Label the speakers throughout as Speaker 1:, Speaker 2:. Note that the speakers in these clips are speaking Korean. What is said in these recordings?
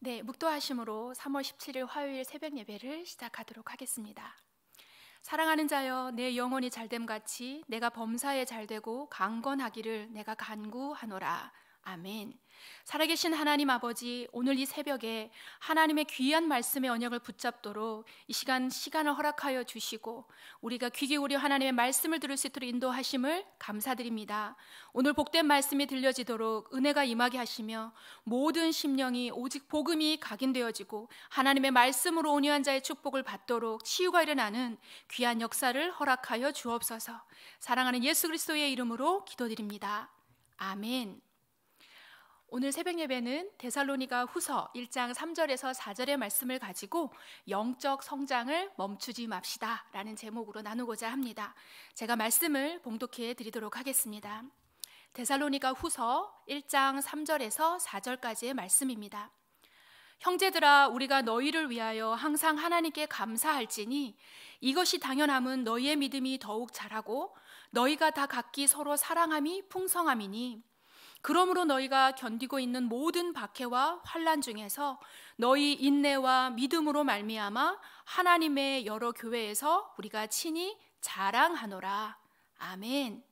Speaker 1: 네, 묵도하심으로 3월 17일 화요일 새벽 예배를 시작하도록 하겠습니다. 사랑하는 자여, 내 영혼이 잘됨 같이 내가 범사에 잘되고 강건하기를 내가 간구하노라. 아멘. 살아계신 하나님 아버지, 오늘 이 새벽에 하나님의 귀한 말씀의 언약을 붙잡도록 이 시간 시간을 허락하여 주시고 우리가 귀 기울여 하나님의 말씀을 들을 수 있도록 인도하심을 감사드립니다. 오늘 복된 말씀이 들려지도록 은혜가 임하게 하시며 모든 심령이 오직 복음이 각인되어지고 하나님의 말씀으로 온유한 자의 축복을 받도록 치유가 일어나는 귀한 역사를 허락하여 주옵소서. 사랑하는 예수 그리스도의 이름으로 기도드립니다. 아멘. 오늘 새벽 예배는 데살로니가 후서 1장 3절에서 4절의 말씀을 가지고 영적 성장을 멈추지 맙시다 라는 제목으로 나누고자 합니다. 제가 말씀을 봉독해 드리도록 하겠습니다. 데살로니가 후서 1장 3절에서 4절까지의 말씀입니다. 형제들아 우리가 너희를 위하여 항상 하나님께 감사할지니 이것이 당연함은 너희의 믿음이 더욱 자라고 너희가 다 각기 서로 사랑함이 풍성함이니 그러므로 너희가 견디고 있는 모든 박해와 환란 중에서 너희 인내와 믿음으로 말미암아 하나님의 여러 교회에서 우리가 친히 자랑하노라. 아멘.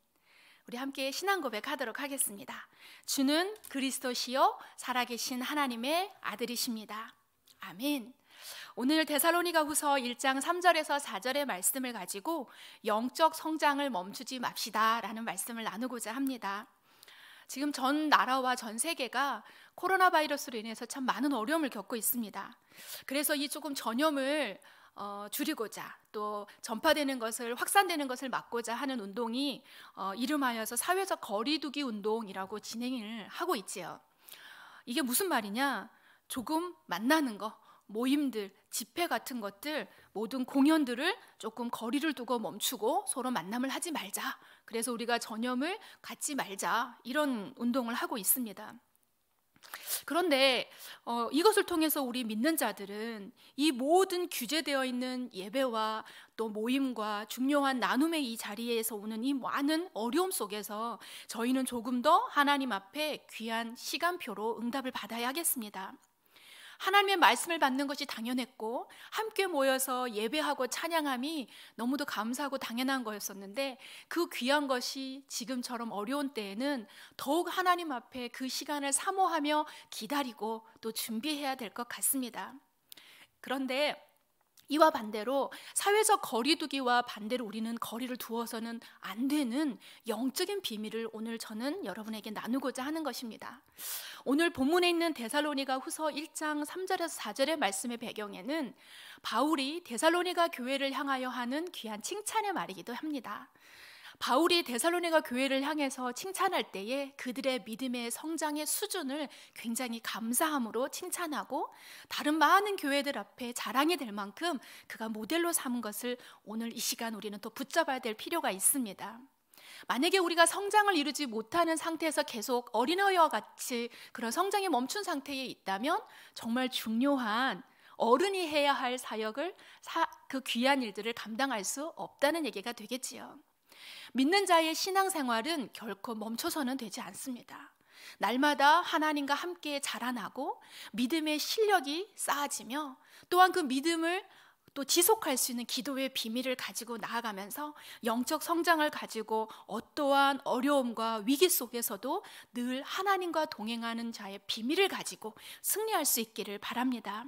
Speaker 1: 우리 함께 신앙 고백하도록 하겠습니다. 주는 그리스도시요 살아계신 하나님의 아들이십니다. 아멘. 오늘 데살로니가 후서 1장 3절에서 4절의 말씀을 가지고 영적 성장을 멈추지 맙시다 라는 말씀을 나누고자 합니다. 지금 전 나라와 전 세계가 코로나 바이러스로 인해서 참 많은 어려움을 겪고 있습니다. 그래서 이 조금 전염을 어, 줄이고자 또 전파되는 것을 확산되는 것을 막고자 하는 운동이 어, 이름하여서 사회적 거리두기 운동이라고 진행을 하고 있지요. 이게 무슨 말이냐? 조금 만나는 거, 모임들, 집회 같은 것들 모든 공연들을 조금 거리를 두고 멈추고 서로 만남을 하지 말자. 그래서 우리가 전염을 갖지 말자. 이런 운동을 하고 있습니다. 그런데 어, 이것을 통해서 우리 믿는 자들은 이 모든 규제되어 있는 예배와 또 모임과 중요한 나눔의 이 자리에서 오는 이 많은 어려움 속에서 저희는 조금 더 하나님 앞에 귀한 시간표로 응답을 받아야 겠습니다 하나님의 말씀을 받는 것이 당연했고 함께 모여서 예배하고 찬양함이 너무도 감사하고 당연한 거였었는데 그 귀한 것이 지금처럼 어려운 때에는 더욱 하나님 앞에 그 시간을 사모하며 기다리고 또 준비해야 될 것 같습니다. 그런데 이와 반대로 사회적 거리두기와 반대로 우리는 거리를 두어서는 안 되는 영적인 비밀을 오늘 저는 여러분에게 나누고자 하는 것입니다. 오늘 본문에 있는 데살로니가 후서 1장 3절에서 4절의 말씀의 배경에는 바울이 데살로니가 교회를 향하여 하는 귀한 칭찬의 말이기도 합니다. 바울이 데살로니가 교회를 향해서 칭찬할 때에 그들의 믿음의 성장의 수준을 굉장히 감사함으로 칭찬하고 다른 많은 교회들 앞에 자랑이 될 만큼 그가 모델로 삼은 것을 오늘 이 시간 우리는 또 붙잡아야 될 필요가 있습니다. 만약에 우리가 성장을 이루지 못하는 상태에서 계속 어린아이와 같이 그런 성장이 멈춘 상태에 있다면 정말 중요한 어른이 해야 할 사역을 사, 그 귀한 일들을 감당할 수 없다는 얘기가 되겠지요. 믿는 자의 신앙생활은 결코 멈춰서는 되지 않습니다. 날마다 하나님과 함께 자라나고 믿음의 실력이 쌓아지며 또한 그 믿음을 또 지속할 수 있는 기도의 비밀을 가지고 나아가면서 영적 성장을 가지고 어떠한 어려움과 위기 속에서도 늘 하나님과 동행하는 자의 비밀을 가지고 승리할 수 있기를 바랍니다.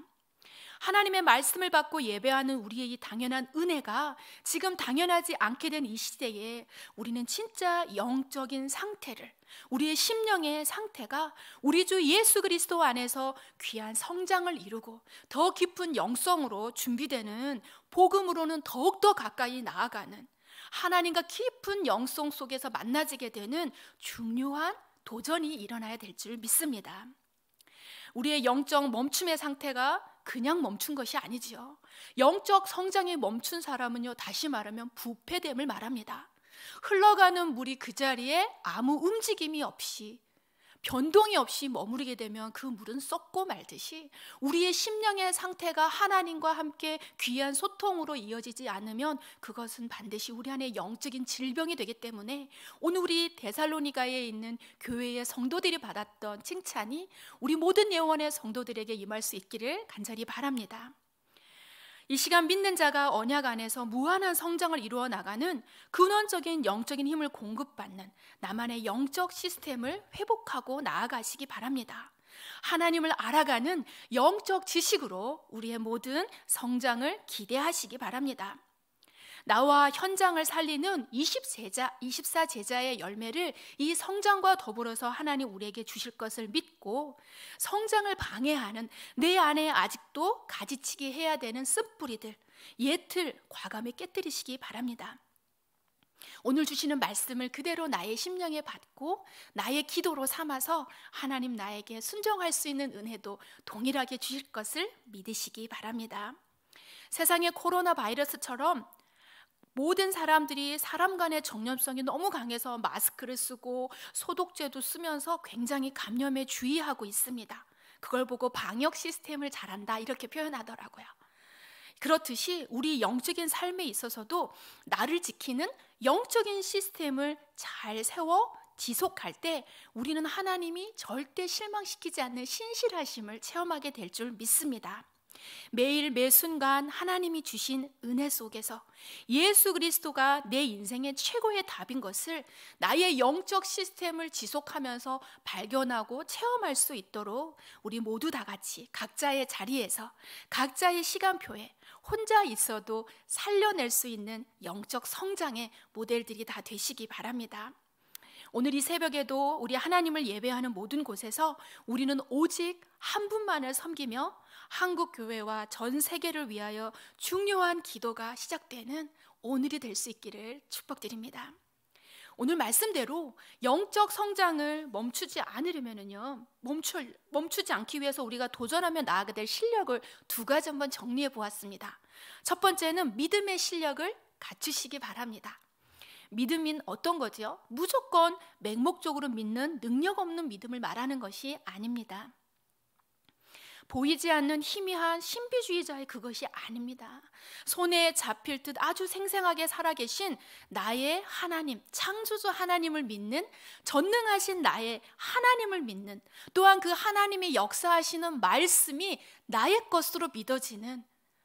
Speaker 1: 하나님의 말씀을 받고 예배하는 우리의 이 당연한 은혜가 지금 당연하지 않게 된 이 시대에 우리는 진짜 영적인 상태를 우리의 심령의 상태가 우리 주 예수 그리스도 안에서 귀한 성장을 이루고 더 깊은 영성으로 준비되는 복음으로는 더욱더 가까이 나아가는 하나님과 깊은 영성 속에서 만나지게 되는 중요한 도전이 일어나야 될 줄 믿습니다. 우리의 영적 멈춤의 상태가 그냥 멈춘 것이 아니지요. 영적 성장에 멈춘 사람은요, 다시 말하면 부패됨을 말합니다. 흘러가는 물이 그 자리에 아무 움직임이 없이 변동이 없이 머무르게 되면 그 물은 썩고 말듯이 우리의 심령의 상태가 하나님과 함께 귀한 소통으로 이어지지 않으면 그것은 반드시 우리 안에 영적인 질병이 되기 때문에 오늘 우리 데살로니가에 있는 교회의 성도들이 받았던 칭찬이 우리 모든 예원의 성도들에게 임할 수 있기를 간절히 바랍니다. 이 시간 믿는 자가 언약 안에서 무한한 성장을 이루어 나가는 근원적인 영적인 힘을 공급받는 나만의 영적 시스템을 회복하고 나아가시기 바랍니다. 하나님을 알아가는 영적 지식으로 우리의 모든 성장을 기대하시기 바랍니다. 나와 현장을 살리는 20제자, 24제자의 열매를 이 성장과 더불어서 하나님 우리에게 주실 것을 믿고 성장을 방해하는 내 안에 아직도 가지치기 해야 되는 쓴뿌리들, 옛 틀 과감히 깨뜨리시기 바랍니다. 오늘 주시는 말씀을 그대로 나의 심령에 받고 나의 기도로 삼아서 하나님 나에게 순종할 수 있는 은혜도 동일하게 주실 것을 믿으시기 바랍니다. 세상의 코로나 바이러스처럼 모든 사람들이 사람 간의 정념성이 너무 강해서 마스크를 쓰고 소독제도 쓰면서 굉장히 감염에 주의하고 있습니다. 그걸 보고 방역 시스템을 잘한다 이렇게 표현하더라고요. 그렇듯이 우리 영적인 삶에 있어서도 나를 지키는 영적인 시스템을 잘 세워 지속할 때 우리는 하나님이 절대 실망시키지 않는 신실하심을 체험하게 될 줄 믿습니다. 매일 매 순간 하나님이 주신 은혜 속에서 예수 그리스도가 내 인생의 최고의 답인 것을 나의 영적 시스템을 지속하면서 발견하고 체험할 수 있도록 우리 모두 다 같이 각자의 자리에서 각자의 시간표에 혼자 있어도 살려낼 수 있는 영적 성장의 모델들이 다 되시기 바랍니다. 오늘 이 새벽에도 우리 하나님을 예배하는 모든 곳에서 우리는 오직 한 분만을 섬기며 한국 교회와 전 세계를 위하여 중요한 기도가 시작되는 오늘이 될 수 있기를 축복드립니다. 오늘 말씀대로 영적 성장을 멈추지 않으려면요 멈추 멈추지 않기 위해서 우리가 도전하며 나아가될 실력을 두 가지 한번 정리해 보았습니다. 첫 번째는 믿음의 실력을 갖추시기 바랍니다. 믿음인 어떤 거지요? 무조건 맹목적으로 믿는 능력 없는 믿음을 말하는 것이 아닙니다. 보이지 않는 희미한 신비주의자의 그것이 아닙니다. 손에 잡힐 듯 아주 생생하게 살아계신 나의 하나님, 창조주 하나님을 믿는 전능하신 나의 하나님을 믿는 또한 그 하나님이 역사하시는 말씀이 나의 것으로 믿어지는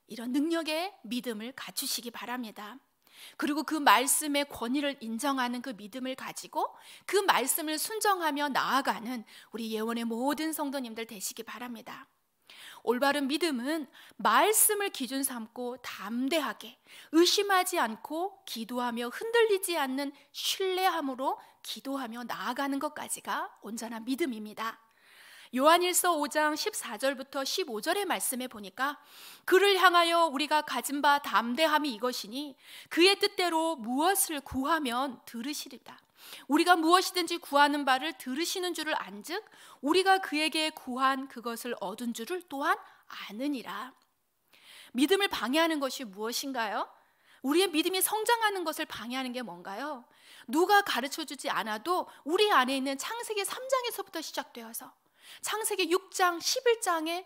Speaker 1: 이런 능력의 믿음을 갖추시기 바랍니다. 그리고 그 말씀의 권위를 인정하는 그 믿음을 가지고 그 말씀을 순정하며 나아가는 우리 예원의 모든 성도님들 되시기 바랍니다. 올바른 믿음은 말씀을 기준 삼고 담대하게 의심하지 않고 기도하며 흔들리지 않는 신뢰함으로 기도하며 나아가는 것까지가 온전한 믿음입니다. 요한일서 5장 14절부터 15절의 말씀에 보니까 그를 향하여 우리가 가진 바 담대함이 이것이니 그의 뜻대로 무엇을 구하면 들으시리다. 우리가 무엇이든지 구하는 바를 들으시는 줄을 안즉 우리가 그에게 구한 그것을 얻은 줄을 또한 아느니라. 믿음을 방해하는 것이 무엇인가요? 우리의 믿음이 성장하는 것을 방해하는 게 뭔가요? 누가 가르쳐 주지 않아도 우리 안에 있는 창세기 3장에서부터 시작되어서 창세기 6장 11장에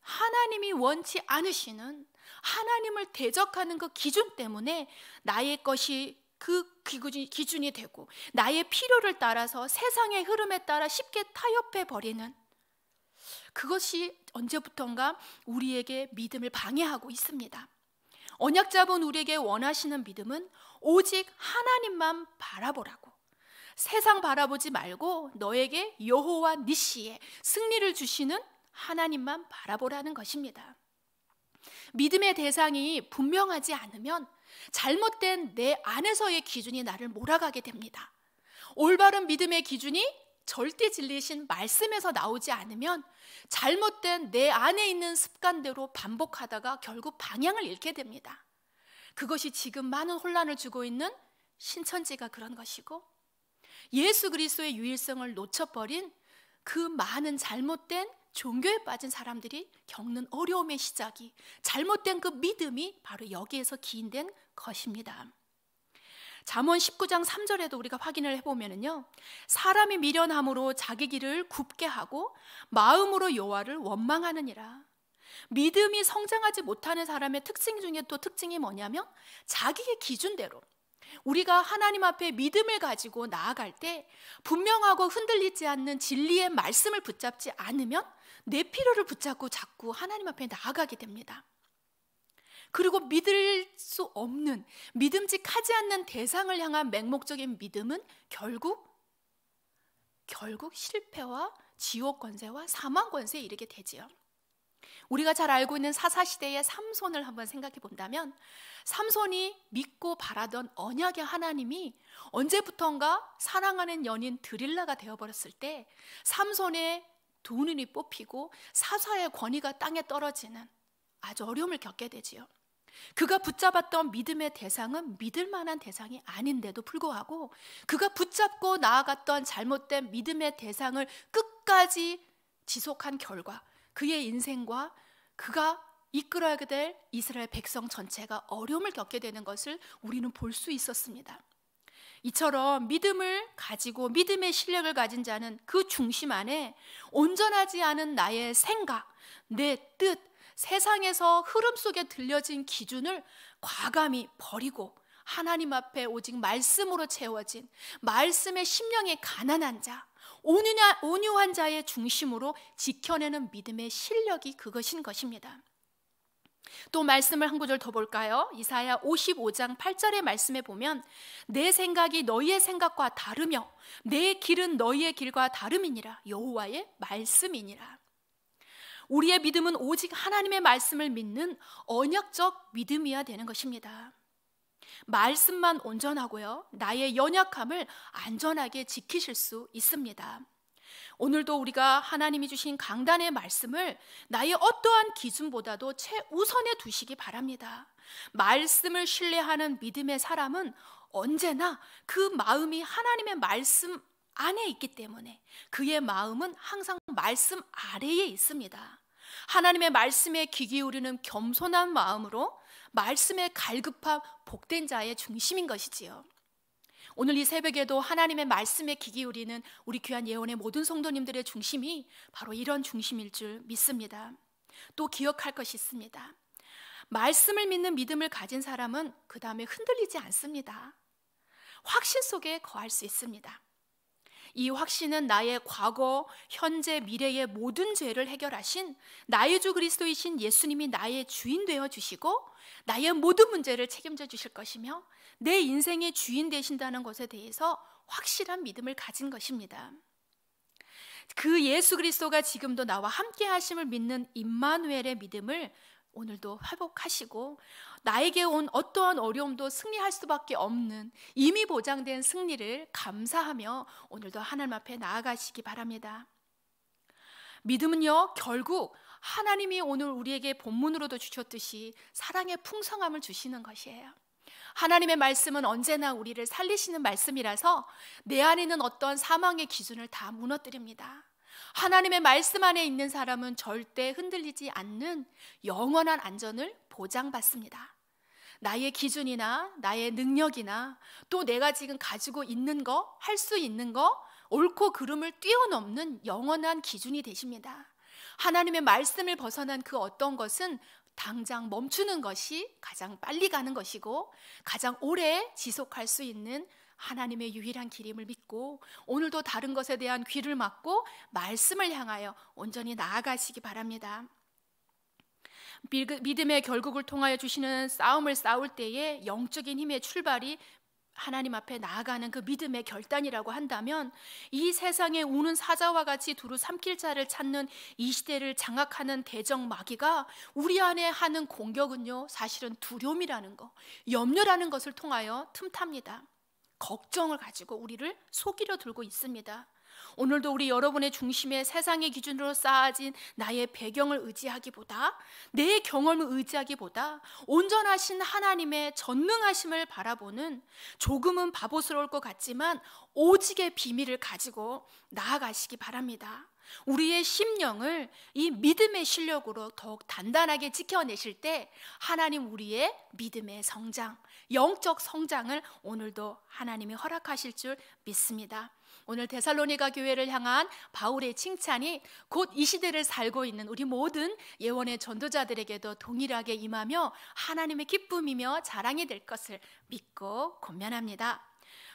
Speaker 1: 하나님이 원치 않으시는 하나님을 대적하는 그 기준 때문에 나의 것이 그 기준이 되고 나의 필요를 따라서 세상의 흐름에 따라 쉽게 타협해 버리는 그것이 언제부턴가 우리에게 믿음을 방해하고 있습니다. 언약자분 우리에게 원하시는 믿음은 오직 하나님만 바라보라고 세상 바라보지 말고 너에게 여호와 니시의 승리를 주시는 하나님만 바라보라는 것입니다. 믿음의 대상이 분명하지 않으면 잘못된 내 안에서의 기준이 나를 몰아가게 됩니다. 올바른 믿음의 기준이 절대 진리신 말씀에서 나오지 않으면 잘못된 내 안에 있는 습관대로 반복하다가 결국 방향을 잃게 됩니다. 그것이 지금 많은 혼란을 주고 있는 신천지가 그런 것이고 예수 그리스도의 유일성을 놓쳐버린 그 많은 잘못된 종교에 빠진 사람들이 겪는 어려움의 시작이 잘못된 그 믿음이 바로 여기에서 기인된 것입니다. 잠언 19장 3절에도 우리가 확인을 해보면요 사람이 미련함으로 자기 길을 굽게 하고 마음으로 여호와를 원망하느니라 믿음이 성장하지 못하는 사람의 특징 중에 또 특징이 뭐냐면 자기의 기준대로 우리가 하나님 앞에 믿음을 가지고 나아갈 때 분명하고 흔들리지 않는 진리의 말씀을 붙잡지 않으면 내 필요를 붙잡고 자꾸 하나님 앞에 나아가게 됩니다. 그리고 믿을 수 없는 믿음직하지 않는 대상을 향한 맹목적인 믿음은 결국 결국 실패와 지옥 권세와 사망 권세에 이르게 되지요. 우리가 잘 알고 있는 사사시대의 삼손을 한번 생각해 본다면 삼손이 믿고 바라던 언약의 하나님이 언제부턴가 사랑하는 연인 드릴라가 되어버렸을 때 삼손의 두 눈이 뽑히고 사사의 권위가 땅에 떨어지는 아주 어려움을 겪게 되지요. 그가 붙잡았던 믿음의 대상은 믿을 만한 대상이 아닌데도 불구하고 그가 붙잡고 나아갔던 잘못된 믿음의 대상을 끝까지 지속한 결과 그의 인생과 그가 이끌어야 될 이스라엘 백성 전체가 어려움을 겪게 되는 것을 우리는 볼 수 있었습니다. 이처럼 믿음을 가지고 믿음의 실력을 가진 자는 그 중심 안에 온전하지 않은 나의 생각, 내 뜻, 세상에서 흐름 속에 들려진 기준을 과감히 버리고 하나님 앞에 오직 말씀으로 채워진 말씀의 심령의 가난한 자, 온유 환자의 중심으로 지켜내는 믿음의 실력이 그것인 것입니다. 또 말씀을 한 구절 더 볼까요? 이사야 55장 8절의 말씀에 보면 내 생각이 너희의 생각과 다르며 내 길은 너희의 길과 다름이니라 여호와의 말씀이니라. 우리의 믿음은 오직 하나님의 말씀을 믿는 언약적 믿음이어야 되는 것입니다. 말씀만 온전하고요. 나의 연약함을 안전하게 지키실 수 있습니다. 오늘도 우리가 하나님이 주신 강단의 말씀을 나의 어떠한 기준보다도 최우선에 두시기 바랍니다. 말씀을 신뢰하는 믿음의 사람은 언제나 그 마음이 하나님의 말씀 안에 있기 때문에 그의 마음은 항상 말씀 아래에 있습니다. 하나님의 말씀에 귀 기울이는 겸손한 마음으로 말씀의 갈급함, 복된 자의 중심인 것이지요. 오늘 이 새벽에도 하나님의 말씀에 귀 기울이는 우리 귀한 예언의 모든 성도님들의 중심이 바로 이런 중심일 줄 믿습니다. 또 기억할 것이 있습니다. 말씀을 믿는 믿음을 가진 사람은 그 다음에 흔들리지 않습니다. 확신 속에 거할 수 있습니다. 이 확신은 나의 과거, 현재, 미래의 모든 죄를 해결하신 나의 주 그리스도이신 예수님이 나의 주인 되어 주시고 나의 모든 문제를 책임져 주실 것이며 내 인생의 주인 되신다는 것에 대해서 확실한 믿음을 가진 것입니다. 그 예수 그리스도가 지금도 나와 함께 하심을 믿는 임마누엘의 믿음을 오늘도 회복하시고 나에게 온 어떠한 어려움도 승리할 수밖에 없는 이미 보장된 승리를 감사하며 오늘도 하나님 앞에 나아가시기 바랍니다. 믿음은요, 결국 하나님이 오늘 우리에게 본문으로도 주셨듯이 사랑의 풍성함을 주시는 것이에요. 하나님의 말씀은 언제나 우리를 살리시는 말씀이라서 내 안에 는 어떤 사망의 기준을 다 무너뜨립니다. 하나님의 말씀 안에 있는 사람은 절대 흔들리지 않는 영원한 안전을 보장받습니다. 나의 기준이나 나의 능력이나 또 내가 지금 가지고 있는 거, 할 수 있는 거, 옳고 그름을 뛰어넘는 영원한 기준이 되십니다. 하나님의 말씀을 벗어난 그 어떤 것은 당장 멈추는 것이 가장 빨리 가는 것이고 가장 오래 지속할 수 있는 하나님의 유일한 길임을 믿고 오늘도 다른 것에 대한 귀를 막고 말씀을 향하여 온전히 나아가시기 바랍니다. 믿음의 결국을 통하여 주시는 싸움을 싸울 때에 영적인 힘의 출발이 하나님 앞에 나아가는 그 믿음의 결단이라고 한다면 이 세상에 우는 사자와 같이 두루 삼킬 자를 찾는 이 시대를 장악하는 대정 마귀가 우리 안에 하는 공격은요 사실은 두려움이라는 거 염려라는 것을 통하여 틈탑니다. 걱정을 가지고 우리를 속이려 들고 있습니다. 오늘도 우리 여러분의 중심에 세상의 기준으로 쌓아진 나의 배경을 의지하기보다 내 경험을 의지하기보다 온전하신 하나님의 전능하심을 바라보는 조금은 바보스러울 것 같지만 오직의 비밀을 가지고 나아가시기 바랍니다. 우리의 심령을 이 믿음의 실력으로 더욱 단단하게 지켜내실 때 하나님 우리의 믿음의 성장, 영적 성장을 오늘도 하나님이 허락하실 줄 믿습니다. 오늘 데살로니가 교회를 향한 바울의 칭찬이 곧 이 시대를 살고 있는 우리 모든 예원의 전도자들에게도 동일하게 임하며 하나님의 기쁨이며 자랑이 될 것을 믿고 권면합니다.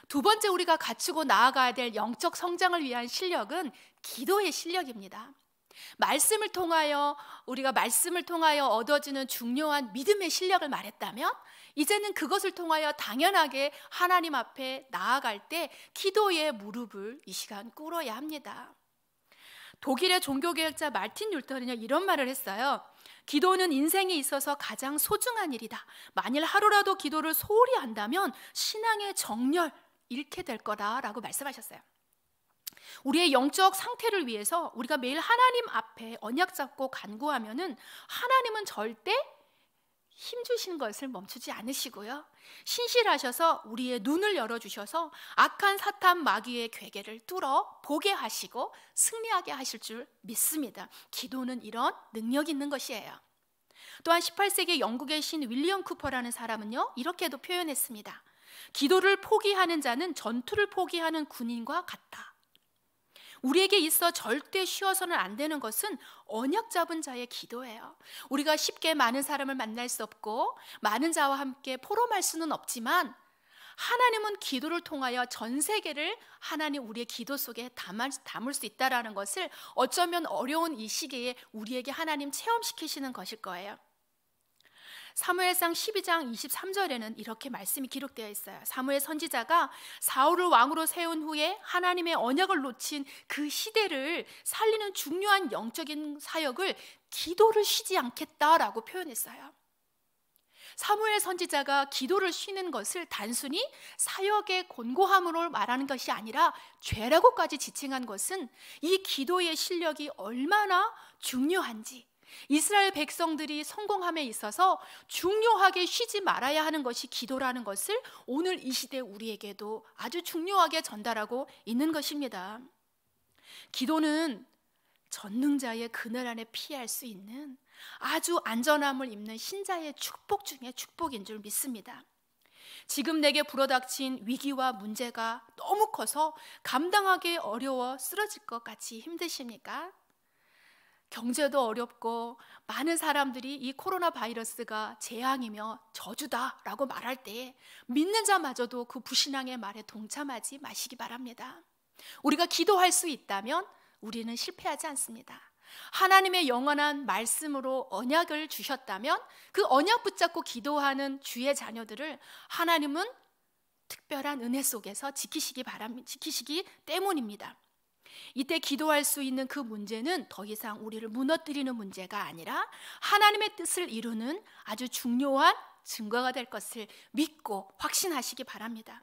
Speaker 1: 두 번째 우리가 갖추고 나아가야 될 영적 성장을 위한 실력은 기도의 실력입니다. 말씀을 통하여 우리가 말씀을 통하여 얻어지는 중요한 믿음의 실력을 말했다면 이제는 그것을 통하여 당연하게 하나님 앞에 나아갈 때 기도의 무릎을 이 시간 꿇어야 합니다. 독일의 종교개혁자 마틴 율터는요 이런 말을 했어요. 기도는 인생에 있어서 가장 소중한 일이다. 만일 하루라도 기도를 소홀히 한다면 신앙의 정렬 잃게 될 거다라고 말씀하셨어요. 우리의 영적 상태를 위해서 우리가 매일 하나님 앞에 언약 잡고 간구하면은 하나님은 절대 힘 주시는 것을 멈추지 않으시고요. 신실하셔서 우리의 눈을 열어 주셔서 악한 사탄 마귀의 괴계를 뚫어 보게 하시고 승리하게 하실 줄 믿습니다. 기도는 이런 능력 있는 것이에요. 또한 18세기 영국의 신 윌리엄 쿠퍼라는 사람은요. 이렇게도 표현했습니다. 기도를 포기하는 자는 전투를 포기하는 군인과 같다. 우리에게 있어 절대 쉬어서는 안 되는 것은 언약 잡은 자의 기도예요. 우리가 쉽게 많은 사람을 만날 수 없고 많은 자와 함께 포럼할 수는 없지만 하나님은 기도를 통하여 전 세계를 하나님 우리의 기도 속에 담아, 담을 수 있다라는 것을 어쩌면 어려운 이 시기에 우리에게 하나님 체험시키시는 것일 거예요. 사무엘상 12장 23절에는 이렇게 말씀이 기록되어 있어요. 사무엘 선지자가 사울을 왕으로 세운 후에 하나님의 언약을 놓친 그 시대를 살리는 중요한 영적인 사역을 기도를 쉬지 않겠다라고 표현했어요. 사무엘 선지자가 기도를 쉬는 것을 단순히 사역의 곤고함으로 말하는 것이 아니라 죄라고까지 지칭한 것은 이 기도의 실력이 얼마나 중요한지 이스라엘 백성들이 성공함에 있어서 중요하게 쉬지 말아야 하는 것이 기도라는 것을 오늘 이 시대 우리에게도 아주 중요하게 전달하고 있는 것입니다. 기도는 전능자의 그늘 안에 피할 수 있는 아주 안전함을 입는 신자의 축복 중에 축복인 줄 믿습니다. 지금 내게 불어닥친 위기와 문제가 너무 커서 감당하기 어려워 쓰러질 것 같이 힘드십니까? 경제도 어렵고 많은 사람들이 이 코로나 바이러스가 재앙이며 저주다라고 말할 때 믿는 자마저도 그 부신앙의 말에 동참하지 마시기 바랍니다. 우리가 기도할 수 있다면 우리는 실패하지 않습니다. 하나님의 영원한 말씀으로 언약을 주셨다면 그 언약 붙잡고 기도하는 주의 자녀들을 하나님은 특별한 은혜 속에서 지키시기 바람 지키시기 때문입니다. 이때 기도할 수 있는 그 문제는 더 이상 우리를 무너뜨리는 문제가 아니라 하나님의 뜻을 이루는 아주 중요한 증거가 될 것을 믿고 확신하시기 바랍니다.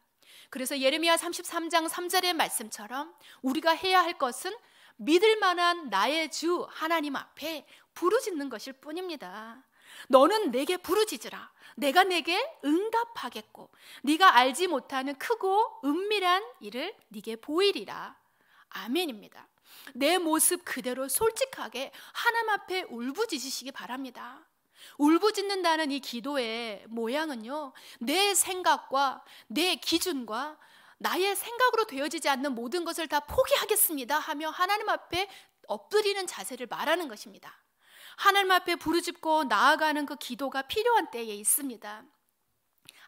Speaker 1: 그래서 예레미야 33장 3절의 말씀처럼 우리가 해야 할 것은 믿을 만한 나의 주 하나님 앞에 부르짖는 것일 뿐입니다. 너는 내게 부르짖으라. 내가 내게 응답하겠고 네가 알지 못하는 크고 은밀한 일을 네게 보이리라. 아멘입니다. 내 모습 그대로 솔직하게 하나님 앞에 울부짖으시기 바랍니다. 울부짖는다는 이 기도의 모양은요, 내 생각과 내 기준과 나의 생각으로 되어지지 않는 모든 것을 다 포기하겠습니다 하며 하나님 앞에 엎드리는 자세를 말하는 것입니다. 하나님 앞에 부르짖고 나아가는 그 기도가 필요한 때에 있습니다.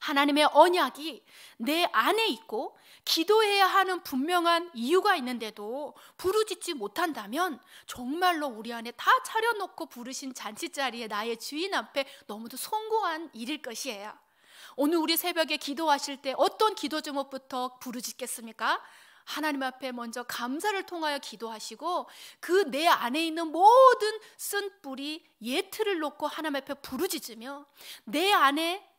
Speaker 1: 하나님의 언약이 내 안에 있고 기도해야 하는 분명한 이유가 있는데도 부르짖지 못한다면 정말로 우리 안에 다 차려놓고 부르신 잔치자리에 나의 주인 앞에 너무도 송구한 일일 것이에요. 오늘 우리 새벽에 기도하실 때 어떤 기도 제목부터 부르짖겠습니까? 하나님 앞에 먼저 감사를 통하여 기도하시고 그 내 안에 있는 모든 쓴 뿌리 예트를 놓고 하나님 앞에 부르짖으며 내 안에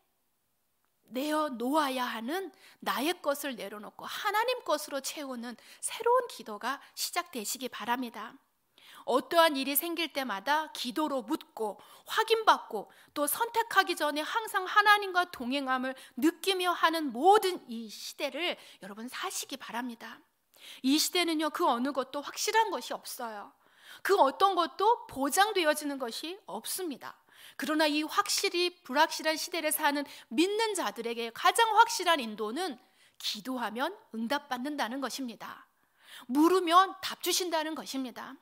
Speaker 1: 내어 놓아야 하는 나의 것을 내려놓고 하나님 것으로 채우는 새로운 기도가 시작되시기 바랍니다. 어떠한 일이 생길 때마다 기도로 묻고 확인받고 또 선택하기 전에 항상 하나님과 동행함을 느끼며 하는 모든 이 시대를 여러분 사시기 바랍니다. 이 시대는요, 그 어느 것도 확실한 것이 없어요. 그 어떤 것도 보장되어지는 것이 없습니다. 그러나 이 확실히 불확실한 시대를 사는 믿는 자들에게 가장 확실한 인도는 기도하면 응답받는다는 것입니다. 물으면 답 주신다는 것입니다.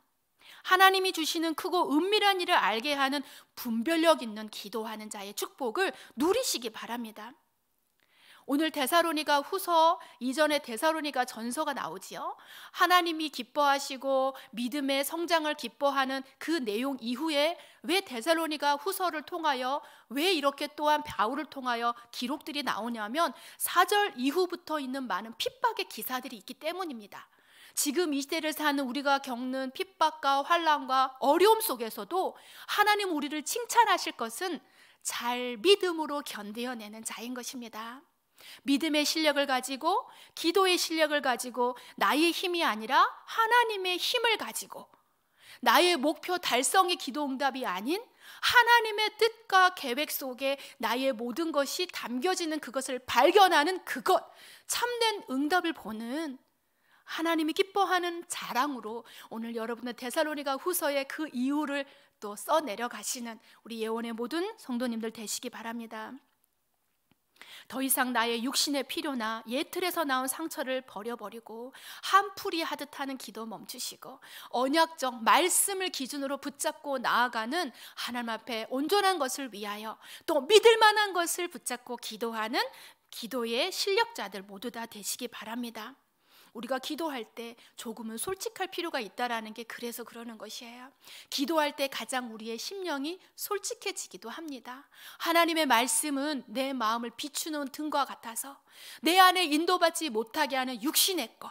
Speaker 1: 하나님이 주시는 크고 은밀한 일을 알게 하는 분별력 있는 기도하는 자의 축복을 누리시기 바랍니다. 오늘 대사로니가 후서 이전에 대사로니가 전서가 나오지요. 하나님이 기뻐하시고 믿음의 성장을 기뻐하는 그 내용 이후에 왜 데살로니가 후서를 통하여 왜 이렇게 또한 바울을 통하여 기록들이 나오냐면 4절 이후부터 있는 많은 핍박의 기사들이 있기 때문입니다. 지금 이 시대를 사는 우리가 겪는 핍박과 환란과 어려움 속에서도 하나님 우리를 칭찬하실 것은 잘 믿음으로 견뎌내는 자인 것입니다. 믿음의 실력을 가지고 기도의 실력을 가지고 나의 힘이 아니라 하나님의 힘을 가지고 나의 목표 달성의 기도 응답이 아닌 하나님의 뜻과 계획 속에 나의 모든 것이 담겨지는 그것을 발견하는 그것 참된 응답을 보는 하나님이 기뻐하는 자랑으로 오늘 여러분의 데살로니가 후서의 그 이유를 또 써내려 가시는 우리 예원의 모든 성도님들 되시기 바랍니다. 더 이상 나의 육신의 필요나 예틀에서 나온 상처를 버려버리고 한풀이 하듯 하는 기도 멈추시고 언약적 말씀을 기준으로 붙잡고 나아가는 하나님 앞에 온전한 것을 위하여 또 믿을 만한 것을 붙잡고 기도하는 기도의 실력자들 모두 다 되시기 바랍니다. 우리가 기도할 때 조금은 솔직할 필요가 있다라는 게 그래서 그러는 것이에요. 기도할 때 가장 우리의 심령이 솔직해지기도 합니다. 하나님의 말씀은 내 마음을 비추는 등과 같아서 내 안에 인도받지 못하게 하는 육신의 것,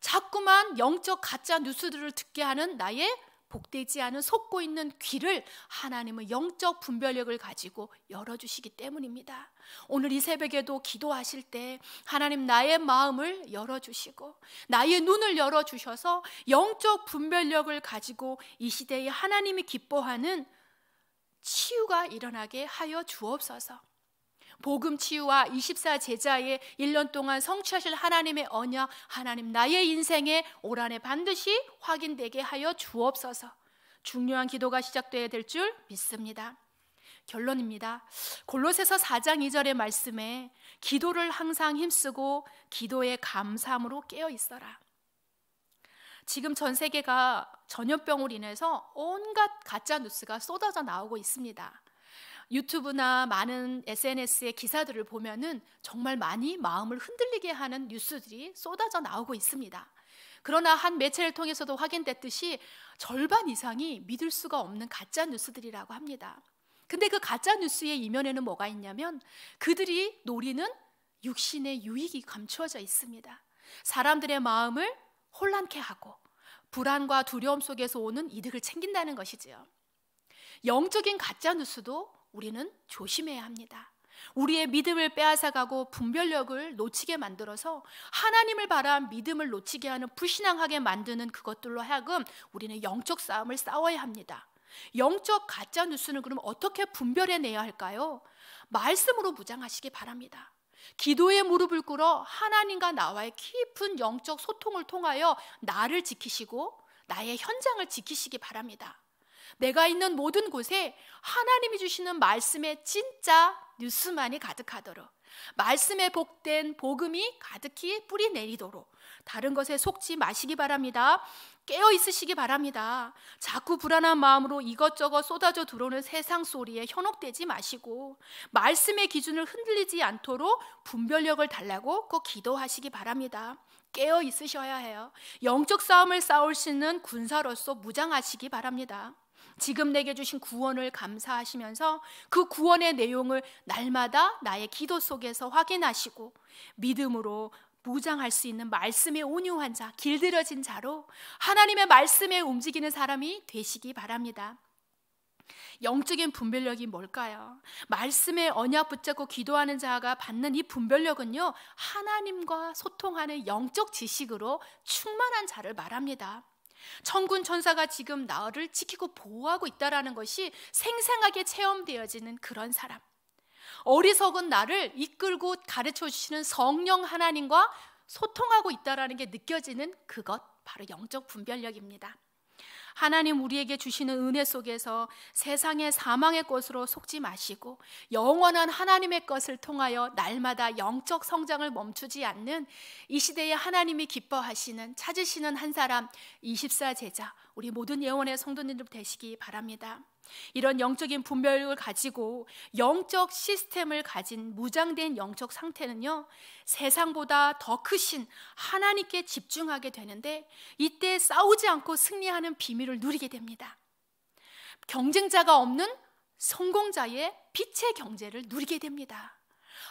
Speaker 1: 자꾸만 영적 가짜 뉴스들을 듣게 하는 나의 복되지 않은 속고 있는 귀를 하나님은 영적 분별력을 가지고 열어주시기 때문입니다. 오늘 이 새벽에도 기도하실 때 하나님 나의 마음을 열어주시고 나의 눈을 열어주셔서 영적 분별력을 가지고 이 시대에 하나님이 기뻐하는 치유가 일어나게 하여 주옵소서. 복음 치유와 24 제자의 1년 동안 성취하실 하나님의 언약, 하나님 나의 인생에 올 한해 반드시 확인되게 하여 주옵소서. 중요한 기도가 시작되어야 될 줄 믿습니다. 결론입니다. 골로새서 4장 2절의 말씀에 기도를 항상 힘쓰고 기도의 감사함으로 깨어 있어라. 지금 전 세계가 전염병으로 인해서 온갖 가짜 뉴스가 쏟아져 나오고 있습니다. 유튜브나 많은 SNS의 기사들을 보면은 정말 많이 마음을 흔들리게 하는 뉴스들이 쏟아져 나오고 있습니다. 그러나 한 매체를 통해서도 확인됐듯이 절반 이상이 믿을 수가 없는 가짜 뉴스들이라고 합니다. 근데 그 가짜 뉴스의 이면에는 뭐가 있냐면 그들이 노리는 육신의 유익이 감추어져 있습니다. 사람들의 마음을 혼란케 하고 불안과 두려움 속에서 오는 이득을 챙긴다는 것이지요. 영적인 가짜 뉴스도 우리는 조심해야 합니다. 우리의 믿음을 빼앗아가고 분별력을 놓치게 만들어서 하나님을 바라한 믿음을 놓치게 하는 불신앙하게 만드는 그것들로 하여금 우리는 영적 싸움을 싸워야 합니다. 영적 가짜 뉴스는 그럼 어떻게 분별해내야 할까요? 말씀으로 무장하시기 바랍니다. 기도의 무릎을 꿇어 하나님과 나와의 깊은 영적 소통을 통하여 나를 지키시고 나의 현장을 지키시기 바랍니다. 내가 있는 모든 곳에 하나님이 주시는 말씀의 진짜 뉴스만이 가득하도록 말씀에 복된 복음이 가득히 뿌리 내리도록 다른 것에 속지 마시기 바랍니다. 깨어 있으시기 바랍니다. 자꾸 불안한 마음으로 이것저것 쏟아져 들어오는 세상 소리에 현혹되지 마시고 말씀의 기준을 흔들리지 않도록 분별력을 달라고 꼭 기도하시기 바랍니다. 깨어 있으셔야 해요. 영적 싸움을 싸울 수 있는 군사로서 무장하시기 바랍니다. 지금 내게 주신 구원을 감사하시면서 그 구원의 내용을 날마다 나의 기도 속에서 확인하시고 믿음으로 보장할 수 있는 말씀의 온유한 자, 길들여진 자로 하나님의 말씀에 움직이는 사람이 되시기 바랍니다. 영적인 분별력이 뭘까요? 말씀의 언약 붙잡고 기도하는 자가 받는 이 분별력은요, 하나님과 소통하는 영적 지식으로 충만한 자를 말합니다. 천군 천사가 지금 나를 지키고 보호하고 있다라는 것이 생생하게 체험되어지는 그런 사람. 어리석은 나를 이끌고 가르쳐 주시는 성령 하나님과 소통하고 있다라는 게 느껴지는 그것 바로 영적 분별력입니다. 하나님 우리에게 주시는 은혜 속에서 세상의 사망의 것으로 속지 마시고 영원한 하나님의 것을 통하여 날마다 영적 성장을 멈추지 않는 이 시대에 하나님이 기뻐하시는 찾으시는 한 사람 24제자 우리 모든 예원의 성도님들 되시기 바랍니다. 이런 영적인 분별을 력 가지고 영적 시스템을 가진 무장된 영적 상태는요, 세상보다 더 크신 하나님께 집중하게 되는데, 이때 싸우지 않고 승리하는 비밀을 누리게 됩니다. 경쟁자가 없는 성공자의 빛의 경제를 누리게 됩니다.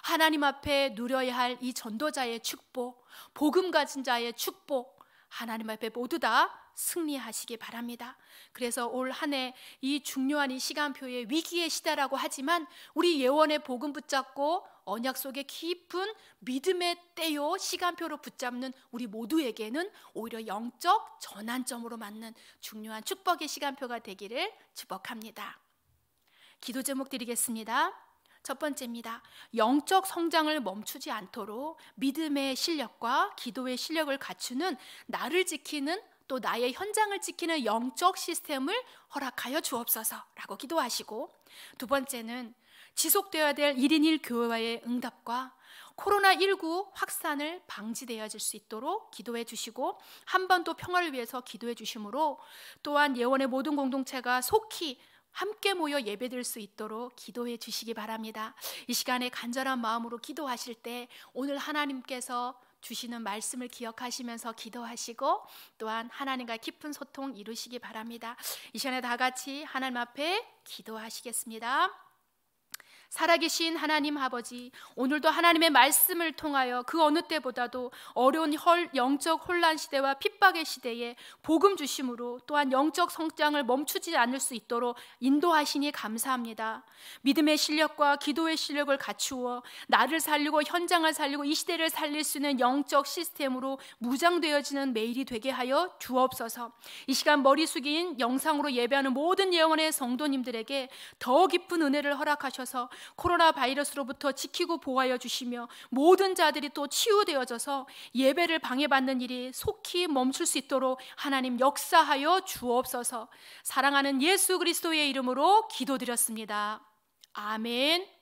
Speaker 1: 하나님 앞에 누려야 할 이 전도자의 축복, 복음 가진 자의 축복, 하나님 앞에 모두 다 승리하시기 바랍니다. 그래서 올 한해 이 중요한 이 시간표에 위기의 시대라고 하지만 우리 예원의 복음 붙잡고 언약 속에 깊은 믿음의 때요 시간표로 붙잡는 우리 모두에게는 오히려 영적 전환점으로 맞는 중요한 축복의 시간표가 되기를 축복합니다. 기도 제목 드리겠습니다. 첫 번째입니다. 영적 성장을 멈추지 않도록 믿음의 실력과 기도의 실력을 갖추는 나를 지키는 또 나의 현장을 지키는 영적 시스템을 허락하여 주옵소서라고 기도하시고 두 번째는 지속되어야 될 1인 1교회와의 응답과 코로나19 확산을 방지되어질 수 있도록 기도해 주시고 한번도 평화를 위해서 기도해 주심으로 또한 예원의 모든 공동체가 속히 함께 모여 예배될수 있도록 기도해 주시기 바랍니다. 이 시간에 간절한 마음으로 기도하실 때 오늘 하나님께서 주시는 말씀을 기억하시면서 기도하시고 또한 하나님과 깊은 소통 이루시기 바랍니다. 이 시간에 다 같이 하나님 앞에 기도하시겠습니다. 살아계신 하나님 아버지, 오늘도 하나님의 말씀을 통하여 그 어느 때보다도 어려운 헐 영적 혼란 시대와 핍박의 시대에 복음 주심으로 또한 영적 성장을 멈추지 않을 수 있도록 인도하시니 감사합니다. 믿음의 실력과 기도의 실력을 갖추어 나를 살리고 현장을 살리고 이 시대를 살릴 수 있는 영적 시스템으로 무장되어지는 매일이 되게 하여 주옵소서. 이 시간 머리 숙인 영상으로 예배하는 모든 예원의 성도님들에게 더 깊은 은혜를 허락하셔서 코로나 바이러스로부터 지키고 보호하여 주시며 모든 자들이 또 치유되어져서 예배를 방해받는 일이 속히 멈출 수 있도록 하나님 역사하여 주옵소서. 사랑하는 예수 그리스도의 이름으로 기도드렸습니다. 아멘.